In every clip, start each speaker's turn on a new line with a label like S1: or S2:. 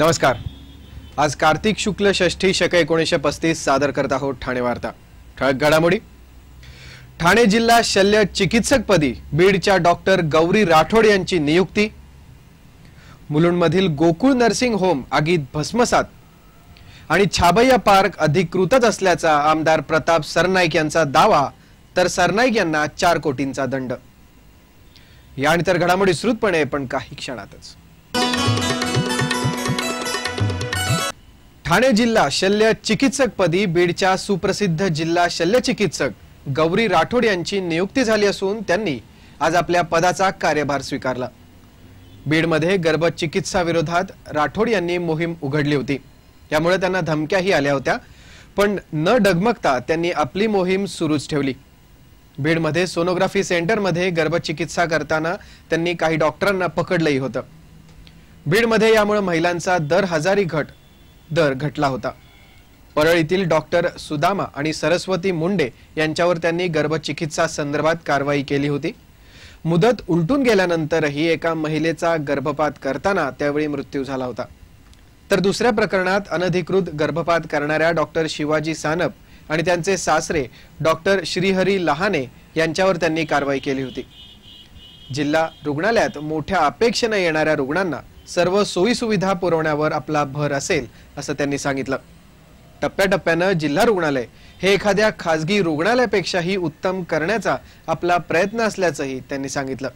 S1: नमस्कार आज कार्तिक शुक्ल षष्ठी शक एकोणीसशे पस्तीस सादर करत आहोत ठाणे वार्ता ठळक घडामोडी ठाणे जिल्हा शल्य चिकित्सकपदी बीडच्या डॉक्टर गौरी राठोड यांची नियुक्ती मुलुंडमधील गोकुळ नर्सिंग होम आगीत भस्मसात आणि छाबय्या पार्क अधिकृतच असल्याचा आमदार प्रताप सरनाईक यांचा दावा तर सरनाईक यांना चार कोटींचा दंड या आणि तर घडामोडी श्रुतपणे पण काही क्षणातच ठाणे जिल्हा शल्य चिकित्सकपदी बीडच्या सुप्रसिद्ध जिल्हा शल्यचिकित्सक गौरी राठोड यांची नियुक्ती झाली असून त्यांनी आज आपल्या पदाचा कार्यभार स्वीकारला बीडमध्ये गर्भचिकित्साविरोधात विरोधात राठोड यांनी मोहीम उघडली होती त्यामुळे त्यांना धमक्याही आल्या होत्या पण न डगमगता त्यांनी आपली मोहीम सुरूच ठेवली बीडमध्ये सोनोग्राफी सेंटरमध्ये गर्भचिकित्सा करताना त्यांनी काही डॉक्टरांना पकडलंही होतं बीडमध्ये यामुळे महिलांचा दर हजारी घट दर घटला होता परळीतील डॉक्टर सुदामा आणि सरस्वती मुंडे यांच्यावर त्यांनी गर्भचिकित्सा संदर्भात कारवाई केली होती मुदत उलटून गेल्यानंतरही एका महिलेचा गर्भपात करताना त्यावेळी मृत्यू झाला होता तर दुसऱ्या प्रकरणात अनधिकृत गर्भपात करणाऱ्या डॉक्टर शिवाजी सानप आणि त्यांचे सासरे डॉक्टर श्रीहरी लहाने यांच्यावर त्यांनी कारवाई केली होती जिल्हा रुग्णालयात मोठ्या अपेक्षेने येणाऱ्या रुग्णांना सर्व सोयीसुविधा पुरवण्यावर आपला भर असेल असं त्यांनी सांगितलं टप्प्याटप्प्यानं जिल्हा रुग्णालय हे एखाद्या खासगी रुग्णालयापेक्षाही उत्तम करण्याचा आपला प्रयत्न असल्याचंही त्यांनी सांगितलं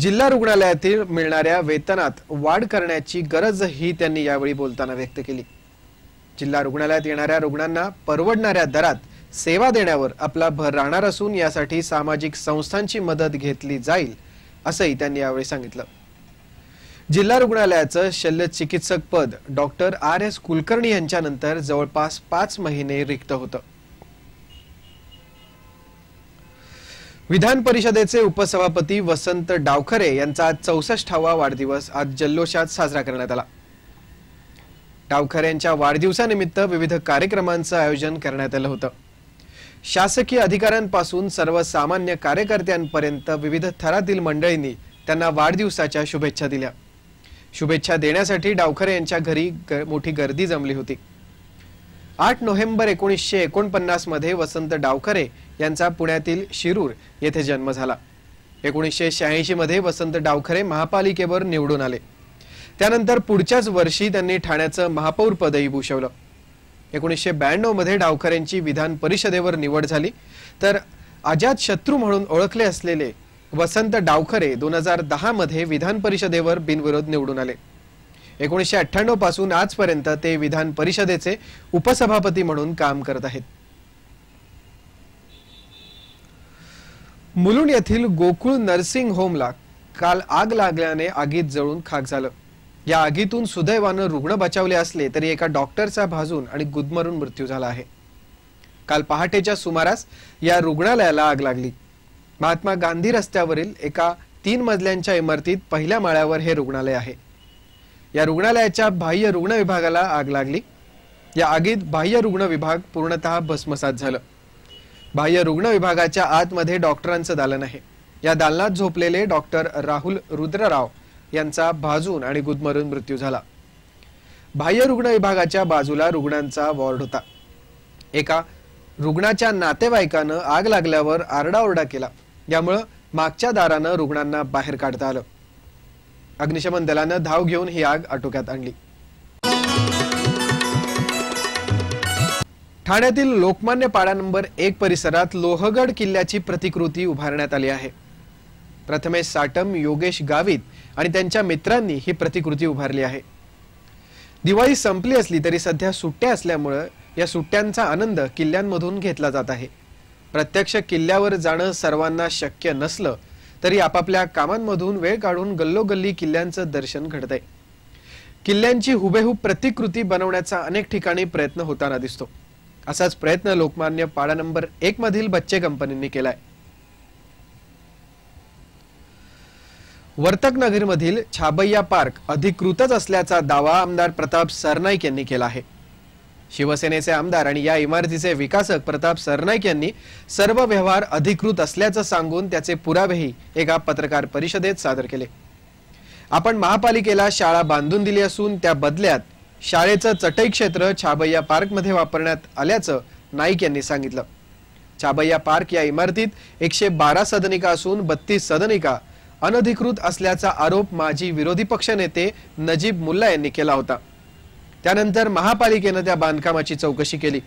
S1: जिल्हा रुग्णालयातील मिळणाऱ्या वेतनात वाढ करण्याची गरजही त्यांनी यावेळी बोलताना व्यक्त केली जिल्हा रुग्णालयात येणाऱ्या रुग्णांना परवडणाऱ्या दरात सेवा देण्यावर आपला भर राहणार असून यासाठी सामाजिक संस्थांची मदत घेतली जाईल असंही त्यांनी यावेळी सांगितलं जिल्हा रुग्णालयाचं शल्य चिकित्सक पद डॉक्टर आर एस कुलकर्णी यांच्यानंतर जवळपास पाच महिने रिक्त होतं विधान परिषदेचे उपसभापती वसंत डावखरे यांचा आज चौसष्टावा वाढदिवस आज जल्लोषात साजरा करण्यात आला डावखरे यांच्या वाढदिवसानिमित्त विविध कार्यक्रमांचं आयोजन करण्यात आलं होतं शासकीय अधिकाऱ्यांपासून सर्वसामान्य कार्यकर्त्यांपर्यंत विविध थरातील मंडळींनी त्यांना वाढदिवसाच्या शुभेच्छा दिल्या शुभेच्छा देण्यासाठी डावखरे यांच्या घरी गर, मोठी गर्दी जमली होती आठ नोव्हेंबर एकोणीसशे एकोणपन्नास मध्ये वसंत डावखरे यांचा पुण्यातील शिरूर येथे जन्म झाला एकोणीसशे शहाऐंशी मध्ये वसंत डावखरे महापालिकेवर निवडून आले त्यानंतर पुढच्याच वर्षी त्यांनी ठाण्याचं महापौर पदही भूषवलं एकोणीसशे ब्याण्णव मध्ये डावखरेंची विधान परिषदेवर निवड झाली तर अजात शत्रू म्हणून ओळखले असलेले वसंत डावखरे दोन हजार दहा मध्ये विधान परिषदेवर बिनविरोध निवडून आले एकोणीसशे अठ्ठ्याण्णव पासून आजपर्यंत ते विधान परिषदेचे उपसभापती म्हणून काम करत आहेत मुलुंड येथील गोकुळ नर्सिंग होमला काल आग लागल्याने आगीत जळून खाक झालं या आगीतून सुदैवानं रुग्ण बचावले असले तरी एका डॉक्टरचा भाजून आणि गुदमरून मृत्यू झाला आहे काल पहाटेच्या सुमारास या रुग्णालयाला आग लागली महात्मा गांधी रस्त्यावरील एका तीन मजल्यांच्या इमारतीत पहिल्या माळ्यावर हे रुग्णालय आहे या रुग्णालयाच्या बाह्य रुग्ण विभागाला आग लागली या आगीत बाह्य रुग्ण विभाग पूर्णतः भस्मसात झालं बाह्य रुग्ण विभागाच्या आतमध्ये डॉक्टरांचं दालन आहे या दालनात झोपलेले डॉक्टर राहुल रुद्रराव यांचा भाजून आणि गुदमरून मृत्यू झाला बाह्य रुग्ण विभागाच्या बाजूला रुग्णांचा वॉर्ड होता एका रुग्णाच्या नातेवाईकानं आग लागल्यावर आरडाओरडा केला यामुळं मागच्या दारानं रुग्णांना बाहेर काढता आलं अग्निशमन दलानं धाव घेऊन ही आग आटोक्यात आणली ठाण्यातील लोकमान्य पाडा नंबर एक परिसरात लोहगड किल्ल्याची प्रतिकृती उभारण्यात आली आहे प्रथमे साटम योगेश गावित आणि त्यांच्या मित्रांनी ही प्रतिकृती उभारली आहे दिवाळी संपली असली तरी सध्या सुट्ट्या असल्यामुळं या सुट्ट्यांचा आनंद किल्ल्यांमधून घेतला जात आहे प्रत्यक्ष किल्ल्यावर जाणं सर्वांना शक्य नसलं तरी आपापल्या कामांमधून वेळ काढून गल्लोगल्ली किल्ल्यांचं दर्शन आहे किल्ल्यांची हुबेहूब प्रतिकृती बनवण्याचा अनेक ठिकाणी प्रयत्न होताना दिसतो असाच प्रयत्न लोकमान्य पाडा नंबर एक मधील बच्चे कंपनीने केलाय वर्तक नगरमधील छाबैया पार्क अधिकृतच असल्याचा दावा आमदार प्रताप सरनाईक यांनी केला आहे शिवसेनेचे आमदार आणि या इमारतीचे विकासक प्रताप सरनाईक यांनी सर्व व्यवहार अधिकृत असल्याचं सांगून त्याचे पुरावेही एका पत्रकार परिषदेत सादर केले आपण महापालिकेला शाळा बांधून दिली असून त्या बदल्यात शाळेचं चटई क्षेत्र छाबैया पार्कमध्ये वापरण्यात आल्याचं नाईक यांनी सांगितलं छाबैया पार्क या इमारतीत एकशे बारा सदनिका असून बत्तीस सदनिका अनधिकृत असल्याचा आरोप माजी विरोधी पक्षनेते नजीब मुल्ला यांनी केला होता त्यानंतर महापालिकेनं त्या बांधकामाची चौकशी केली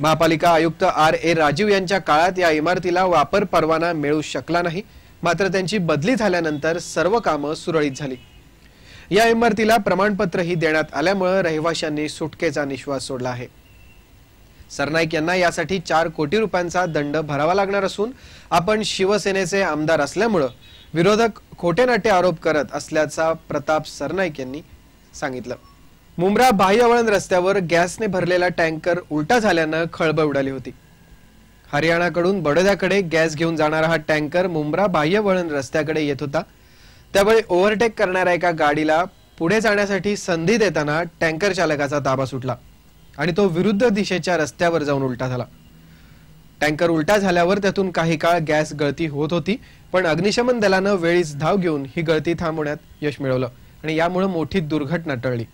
S1: महापालिका आयुक्त आर ए राजीव यांच्या काळात या इमारतीला वापर परवाना मिळू शकला नाही मात्र त्यांची बदली झाल्यानंतर सर्व कामं सुरळीत झाली या इमारतीला प्रमाणपत्रही देण्यात आल्यामुळे रहिवाशांनी सुटकेचा निश्वास सोडला आहे सरनाईक यांना यासाठी चार कोटी रुपयांचा दंड भरावा लागणार असून आपण शिवसेनेचे आमदार असल्यामुळं विरोधक खोटे नाटे आरोप करत असल्याचा प्रताप सरनाईक यांनी सांगितलं मुंब्रा बाह्यवळण रस्त्यावर गॅसने भरलेला टँकर उलटा झाल्यानं खळबळ उडाली होती हरियाणाकडून बडोद्याकडे गॅस घेऊन जाणारा हा टँकर मुंब्रा बाह्यवळण रस्त्याकडे येत होता त्यावेळी ओव्हरटेक करणाऱ्या एका गाडीला पुढे जाण्यासाठी संधी देताना टँकर चालकाचा ताबा सुटला आणि तो विरुद्ध दिशेच्या रस्त्यावर जाऊन उलटा झाला टँकर उलटा झाल्यावर त्यातून काही काळ गॅस गळती होत होती पण अग्निशमन दलानं वेळीच धाव घेऊन ही गळती थांबवण्यात यश मिळवलं आणि यामुळे मोठी दुर्घटना टळली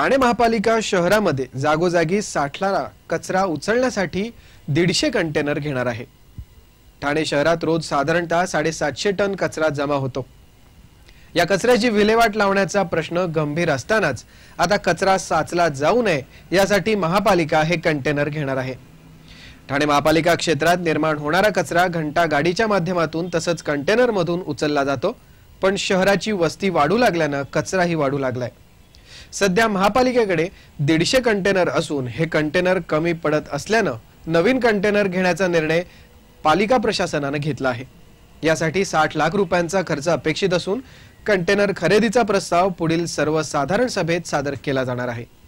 S1: ठाणे महापालिका शहरामध्ये जागोजागी साठणारा कचरा उचलण्यासाठी दीडशे कंटेनर घेणार आहे ठाणे शहरात रोज साधारणतः साडेसातशे टन कचरा जमा होतो या कचऱ्याची विल्हेवाट लावण्याचा प्रश्न गंभीर असतानाच आता कचरा साचला जाऊ नये यासाठी महापालिका हे कंटेनर घेणार आहे ठाणे महापालिका क्षेत्रात निर्माण होणारा कचरा घंटा गाडीच्या माध्यमातून तसंच कंटेनरमधून उचलला जातो पण शहराची वस्ती वाढू लागल्यानं कचराही वाढू लागलाय सध्या महापालिकेकडे दीडशे कंटेनर असून हे कंटेनर कमी पडत असल्यानं नवीन कंटेनर घेण्याचा निर्णय पालिका प्रशासनानं घेतला आहे यासाठी साठ लाख रुपयांचा खर्च अपेक्षित असून कंटेनर खरेदीचा प्रस्ताव पुढील सर्वसाधारण सभेत सादर केला जाणार आहे